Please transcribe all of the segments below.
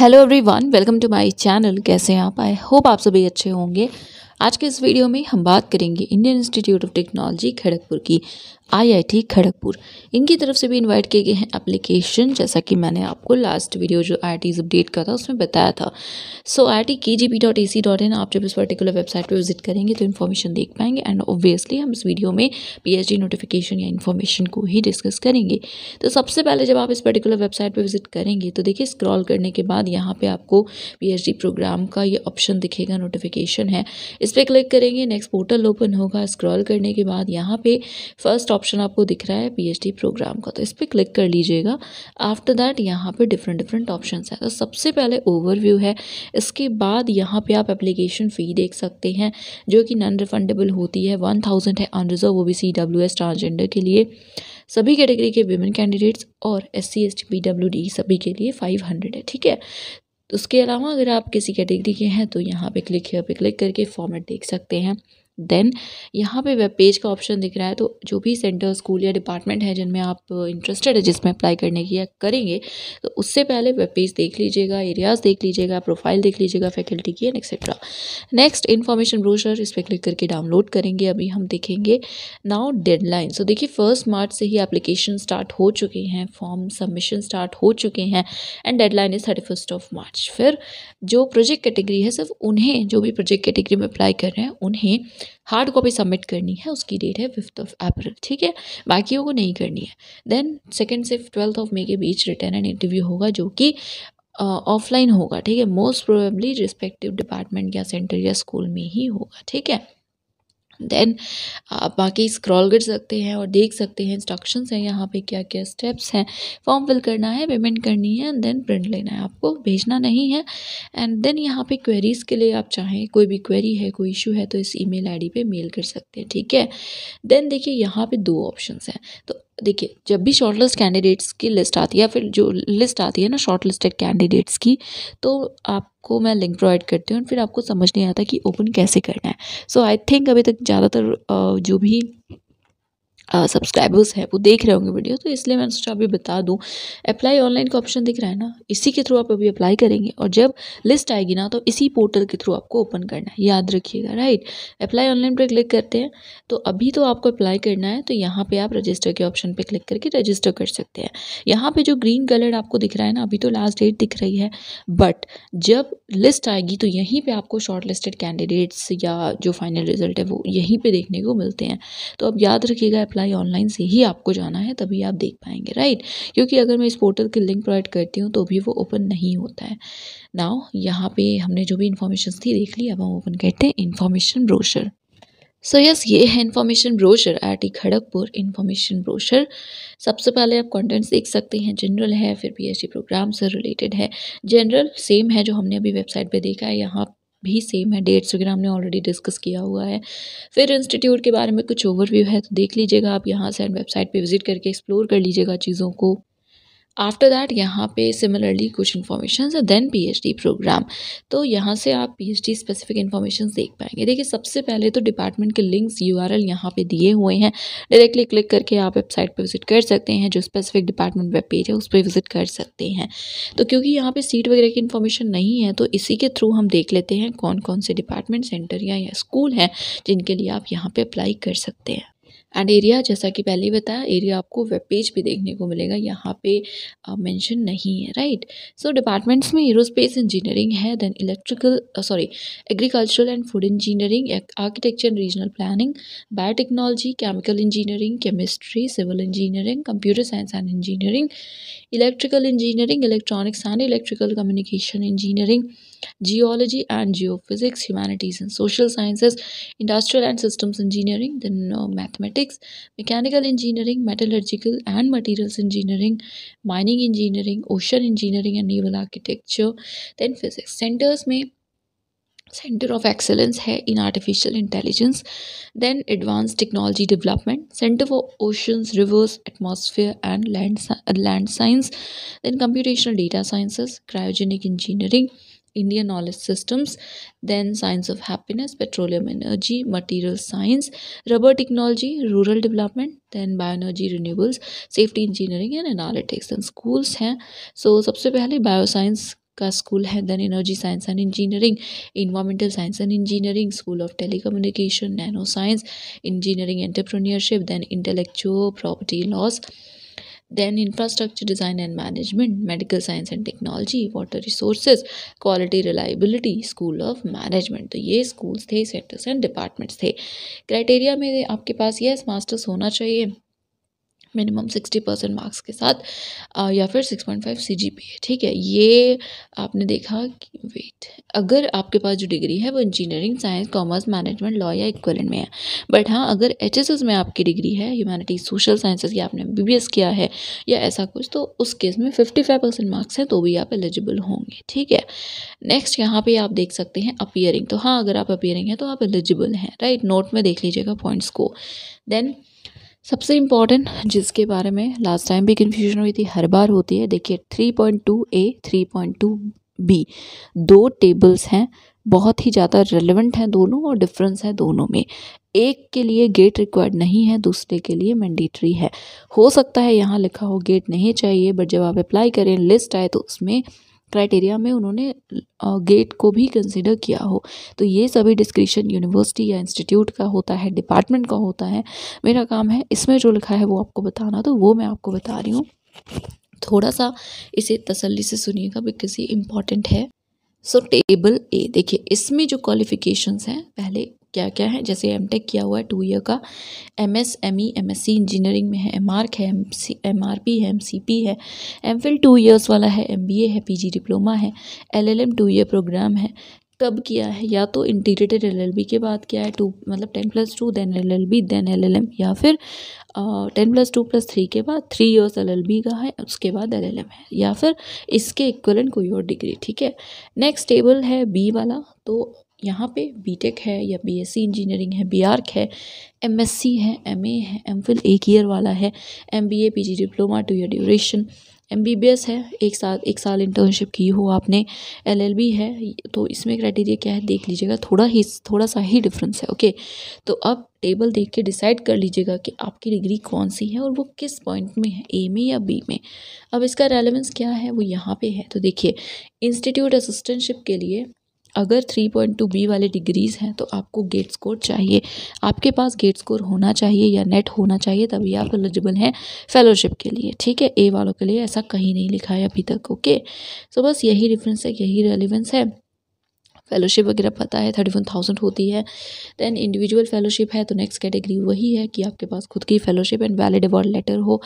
Hello everyone welcome to my channel कैसे हैं आप आई होप आप सभी अच्छे होंगे आज के इस वीडियो में हम बात करेंगे Indian institute of technology Kharagpur की आईआईटी खड़गपुर इनकी तरफ से भी इनवाइट किए गए हैं एप्लीकेशन जैसा कि मैंने आपको लास्ट वीडियो जो आई आई अपडेट का था उसमें बताया था सो I I K G P dot A C dot in आप जब इस पर्टिकुलर वेबसाइट पर विजिट करेंगे तो इन्फॉर्मेशन देख पाएंगे एंड ऑब्वियसली हम इस वीडियो में पी एच डी नोटिफिकेशन या इन्फॉर्मेशन को ही डिस्कस करेंगे तो सबसे पहले जब आप इस पर्टिकुलर वेबसाइट पर विजिट करेंगे तो देखिए स्क्रॉल करने के बाद यहाँ पर आपको पी एच डी प्रोग्राम का ये ऑप्शन दिखेगा नोटिफिकेशन है इस पर क्लिक करेंगे नेक्स्ट पोर्टल ओपन होगा स्क्रॉल करने के बाद यहाँ पे फर्स्ट ऑप्शन आपको दिख रहा है पीएचडी प्रोग्राम का तो इस पर क्लिक कर लीजिएगा आफ्टर दैट यहाँ पे डिफरेंट डिफरेंट ऑप्शन है तो सबसे पहले ओवरव्यू है इसके बाद यहाँ पे आप एप्लीकेशन फ़ी देख सकते हैं जो कि नॉन रिफंडेबल होती है वन थाउजेंड है अनरिजर्व वो भी सी डब्ल्यू एस ट्रांसजेंडर के लिए सभी कैटेगरी के वीमेन कैंडिडेट्स और S C S T P W D सभी के लिए फाइव हंड्रेड है ठीक है उसके अलावा अगर आप किसी कैटेगरी के हैं तो यहाँ पे क्लिक हेयर पे क्लिक करके फॉर्मेट देख सकते हैं देन यहाँ पे वेब पेज का ऑप्शन दिख रहा है तो जो भी सेंटर स्कूल या डिपार्टमेंट है जिनमें आप इंटरेस्टेड uh, है जिसमें अप्लाई करने की या करेंगे तो उससे पहले वेब पेज देख लीजिएगा एरियाज़ देख लीजिएगा प्रोफाइल देख लीजिएगा फैकल्टी की and etcetera next information brochure इस पर क्लिक करके डाउनलोड करेंगे अभी हम देखेंगे नाउ डेडलाइन सो देखिए फर्स्ट मार्च से ही एप्लीकेशन स्टार्ट हो चुके हैं फॉर्म सबमिशन स्टार्ट हो चुके हैं and deadline is thirty first of March फिर जो प्रोजेक्ट कैटेगरी है सिर्फ उन्हें जो भी प्रोजेक्ट कैटेगरी में अप्लाई कर रहे हैं उन्हें हार्ड कॉपी सबमिट करनी है उसकी डेट है फिफ्थ ऑफ अप्रैल ठीक है बाकियों को नहीं करनी है देन सेकेंड से ट्वेल्थ ऑफ मे के बीच रिटर्न एंड इंटरव्यू होगा जो कि ऑफलाइन uh, होगा ठीक है मोस्ट प्रोबेबली रिस्पेक्टिव डिपार्टमेंट या सेंटर या स्कूल में ही होगा ठीक है देन आप uh, बाकी स्क्रॉल कर सकते हैं और देख सकते हैं इंस्ट्रक्शंस हैं यहाँ पे क्या क्या स्टेप्स हैं फॉर्म फिल करना है पेमेंट करनी है एंड देन प्रिंट लेना है आपको भेजना नहीं है एंड देन यहाँ पे क्वेरीज़ के लिए आप चाहें कोई भी क्वेरी है कोई इशू है तो इस ईमेल आईडी पे मेल कर सकते हैं ठीक है देन देखिए यहाँ पे दो ऑप्शन हैं तो देखिए जब भी शॉर्ट लिस्ट कैंडिडेट्स की लिस्ट आती है या फिर जो लिस्ट आती है ना शॉर्ट लिस्टेड कैंडिडेट्स की तो आपको मैं लिंक प्रोवाइड करती हूँ फिर आपको समझ नहीं आता कि ओपन कैसे करना है सो आई थिंक अभी तक ज़्यादातर जो भी सब्सक्राइबर्स हैं वो देख रहे होंगे वीडियो तो इसलिए मैंने सोचा अभी बता दूं अप्लाई ऑनलाइन का ऑप्शन दिख रहा है ना इसी के थ्रू आप अभी अप्लाई करेंगे और जब लिस्ट आएगी ना तो इसी पोर्टल के थ्रू आपको ओपन करना है याद रखिएगा राइट अप्लाई ऑनलाइन पर क्लिक करते हैं तो अभी तो आपको अप्लाई करना है तो यहाँ पर आप रजिस्टर के ऑप्शन पर क्लिक करके रजिस्टर कर सकते हैं यहाँ पर जो ग्रीन कलर आपको दिख रहा है ना अभी तो लास्ट डेट दिख रही है बट जब लिस्ट आएगी तो यहीं पर आपको शॉर्ट लिस्टेड कैंडिडेट्स या जो फाइनल रिजल्ट है वो यहीं पर देखने को मिलते हैं तो अब याद रखिएगा अप्लाई ऑनलाइन से ही आपको जाना है तभी आप देख पाएंगे राइट क्योंकि अगर मैं इस पोर्टल की लिंक प्रोवाइड करती हूँ तो भी वो ओपन नहीं होता है नाउ यहाँ पे हमने जो भी इन्फॉर्मेशन थी देख ली अब हम ओपन करते हैं information brochure so so yes yes, ये है information brochure I E Kharagpur information brochure सबसे पहले आप कंटेंट्स देख सकते हैं जनरल है फिर पीएचडी प्रोग्राम से रिलेटेड है जनरल सेम है जो हमने अभी वेबसाइट पे देखा है यहाँ भी सेम है डेढ़ सौ ग्राम ने ऑलरेडी डिस्कस किया हुआ है फिर इंस्टीट्यूट के बारे में कुछ ओवरव्यू है तो देख लीजिएगा आप यहाँ से वेबसाइट पे विज़िट करके एक्सप्लोर कर लीजिएगा चीज़ों को आफ्टर दैट यहाँ पे सिमिलरली कुछ इन्फॉर्मेशन देन डी प्रोग्राम तो यहाँ से आप P H D specific information देख पाएंगे देखिए सबसे पहले तो डिपार्टमेंट के लिंक्स यू आर एल यहाँ पर दिए हुए हैं डायरेक्टली क्लिक करके आप वेबसाइट पर विजिट कर सकते हैं जो स्पेसिफिक डिपार्टमेंट वेब पेज है उस पर विजिट कर सकते हैं तो क्योंकि यहाँ पर सीट वगैरह की इन्फॉर्मेशन नहीं है तो इसी के थ्रू हम देख लेते हैं कौन कौन से डिपार्टमेंट सेंटर या, या स्कूल हैं जिनके लिए आप यहाँ पर अप्लाई कर सकते हैं एंड एरिया जैसा कि पहले ही बताया एरिया आपको वेब पेज पे देखने को मिलेगा यहाँ पे मेंशन नहीं है राइट सो डिपार्टमेंट्स में एरोस्पेस इंजीनियरिंग है then electrical sorry agricultural and food engineering architecture and regional planning biotechnology chemical engineering chemistry civil engineering computer science and engineering electrical engineering electronics and electrical communication engineering geology and geophysics, humanities and social sciences, industrial and systems engineering, then uh, mathematics, mechanical engineering, metallurgical and materials engineering, mining engineering, ocean engineering and naval architecture, then physics centers may center of excellence in artificial intelligence then advanced technology development center for oceans rivers atmosphere and land uh, land science then computational data sciences cryogenic engineering Indian knowledge systems, then science of happiness, petroleum energy, material science, rubber technology, rural development, then bioenergy, renewables, safety engineering and analytics and schools. So, first of all, bioscience का school है then energy science and engineering environmental science and engineering school of telecommunication nano science engineering entrepreneurship then intellectual property then infrastructure design and management medical science and technology water resources quality reliability school of management तो ये schools थे centers and departments थे criteria में आपके पास yes masters होना चाहिए minimum sixty percent marks के साथ आ, uh, या फिर six point five C G P है ठीक है ये आपने देखा कि वेट अगर आपके पास जो डिग्री है वो engineering science commerce management law या इक्वलेंट में है बट हाँ अगर एच एस एस में आपकी डिग्री है ह्यूमैनिटी सोशल साइंसेज या आपने बी बी एस किया है या ऐसा कुछ तो उस केस में फिफ्टी फाइव परसेंट मार्क्स हैं तो भी आप एलिजिबल होंगे ठीक है नेक्स्ट यहाँ पर आप देख सकते हैं अपियरिंग तो हाँ अगर आप अपियरिंग है तो आप एलिजिबल हैं राइट नोट में देख लीजिएगा पॉइंट्स को देन सबसे इम्पॉर्टेंट जिसके बारे में लास्ट टाइम भी कन्फ्यूजन हुई थी हर बार होती है देखिए 3.2 ए 3.2 बी दो टेबल्स हैं बहुत ही ज़्यादा रेलिवेंट हैं दोनों और डिफरेंस है दोनों में एक के लिए गेट रिक्वायर्ड नहीं है दूसरे के लिए मैंडेटरी है हो सकता है यहाँ लिखा हो गेट नहीं चाहिए बट जब आप अप्लाई करें लिस्ट आए तो उसमें क्राइटेरिया में उन्होंने गेट को भी कंसिडर किया हो तो ये सभी डिस्क्रिप्शन यूनिवर्सिटी या इंस्टीट्यूट का होता है डिपार्टमेंट का होता है मेरा काम है इसमें जो लिखा है वो आपको बताना तो वो मैं आपको बता रही हूँ थोड़ा सा इसे तसल्ली से सुनिएगा बिकॉज ये इम्पॉर्टेंट है सो टेबल ए देखिए इसमें जो क्वालिफिकेशंस हैं पहले क्या क्या है जैसे एम टेक किया हुआ है टू ईयर का M S M E M S C engineering में है एम आर्क है M C M R P है एम सी पी है एम फिल टू ईयर्स वाला है एम बी ए है पी जी डिप्लोमा है L L M two year programme है कब किया है या तो इंटीग्रेटेड एल एल बी के बाद किया है टू मतलब ten plus two then L L B then L L M या फिर ten plus two plus three के बाद three years L L B का है उसके बाद एल एल एम है या फिर इसके इक्वलेंट कोई और डिग्री ठीक है नेक्स्ट टेबल है बी वाला तो यहाँ पे बीटेक है या बीएससी इंजीनियरिंग है बीआर्क है एमएससी है एमए है एमफिल एक ईयर वाला है MBA PG diploma two year duration MBBS है एक साल एक साल इंटर्नशिप की हो आपने एलएलबी है तो इसमें क्राइटेरिया क्या है देख लीजिएगा थोड़ा ही थोड़ा सा ही डिफरेंस है ओके तो अब टेबल देख के डिसाइड कर लीजिएगा कि आपकी डिग्री कौन सी है और वो किस पॉइंट में है ए में या बी में अब इसका रेलेवेंस क्या है वो यहाँ पे है तो देखिए इंस्टीट्यूट असिस्टेंटशिप के लिए अगर 3.2 बी वाले डिग्रीज़ हैं तो आपको गेट स्कोर चाहिए आपके पास गेट स्कोर होना चाहिए या नेट होना चाहिए तभी आप एलिजिबल हैं फेलोशिप के लिए ठीक है ए वालों के लिए ऐसा कहीं नहीं लिखा है अभी तक ओके सो बस यही डिफरेंस है यही रेलिवेंस है फेलोशिप वगैरह पता है थर्टी वन थाउजेंड होती है दैन इंडिविजुअल फेलोशिप है तो नेक्स्ट कैटेगरी वही है कि आपके पास खुद की fellowship and valid award letter हो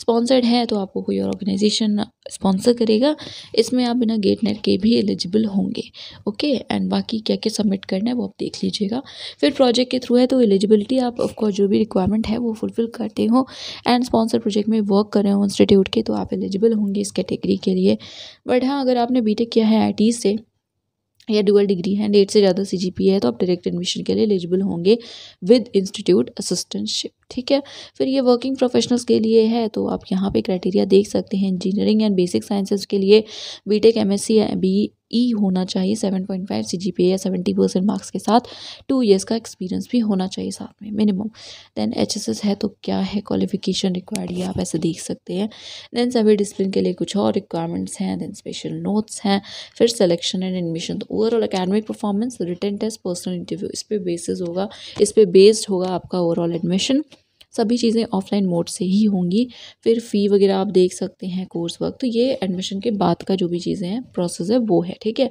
स्पॉन्सर्ड है तो आपको कोई ऑर्गेनाइजेशन स्पॉन्सर करेगा इसमें आप बिना गेट नेट के भी एलिजिबल होंगे ओके एंड बाकी क्या क्या सबमिट करना है वो आप देख लीजिएगा फिर प्रोजेक्ट के थ्रू है तो एलिजिबिलिटी आप ऑफकोर्स जो भी रिक्वायरमेंट है वो फुलफिल करते हो एंड स्पॉन्सर प्रोजेक्ट में वर्क कर रहे हो इंस्टीट्यूट के तो आप एलिजिबल होंगे इस कैटेगरी के लिए बट हाँ अगर आपने टेक किया है आई से या डुअल डिग्री है डेढ़ से ज़्यादा सी जी पी है तो आप डायरेक्ट एडमिशन के लिए एलिजिबल होंगे विद इंस्टीट्यूट असिस्टेंटशिप ठीक है फिर ये वर्किंग प्रोफेशनल्स के लिए है तो आप यहाँ पे क्राइटेरिया देख सकते हैं इंजीनियरिंग एंड बेसिक साइंसेज के लिए बीटेक एमएससी या बी ई e होना चाहिए seven point five C G P या सेवेंटी परसेंट मार्क्स के साथ टू ईयर्स का एक्सपीरियंस भी होना चाहिए साथ में minimum then H S S है तो क्या है क्वालिफिकेशन रिक्वायर्ड ये आप ऐसे देख सकते हैं देन सभी डिसिप्लिन के लिए कुछ और रिक्वायरमेंट्स हैं देन स्पेशल नोट्स हैं फिर सेलेक्शन एंड एडमिशन तो overall academic performance written test personal interview इस पर बेसिस होगा इस पर बेस्ड होगा आपका ओवरऑल एडमिशन सभी चीज़ें ऑफलाइन मोड से ही होंगी फिर फ़ी वगैरह आप देख सकते हैं कोर्स वर्क तो ये एडमिशन के बाद का जो भी चीज़ें हैं प्रोसेस है वो है ठीक है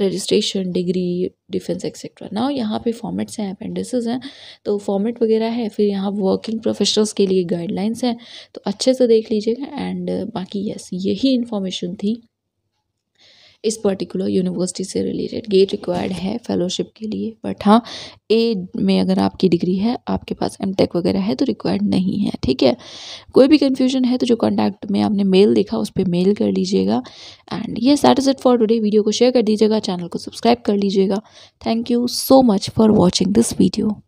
रजिस्ट्रेशन डिग्री डिफेंस एक्सेट्रा ना यहाँ पे फॉर्मेट्स हैं अपेंडिस हैं तो फॉर्मेट वगैरह है फिर यहाँ वर्किंग प्रोफेशनल्स के लिए गाइडलाइंस हैं तो अच्छे से देख लीजिएगा एंड बाकी यस यही इन्फॉर्मेशन थी इस पर्टिकुलर यूनिवर्सिटी से रिलेटेड गेट रिक्वायर्ड है फेलोशिप के लिए बट हाँ ए में अगर आपकी डिग्री है आपके पास एम टेक वगैरह है तो रिक्वायर्ड नहीं है ठीक है कोई भी कन्फ्यूजन है तो जो कॉन्टैक्ट में आपने मेल देखा उस पर मेल कर लीजिएगा एंड ये that is it for today video को शेयर कर दीजिएगा चैनल को सब्सक्राइब कर लीजिएगा thank you so much for watching this video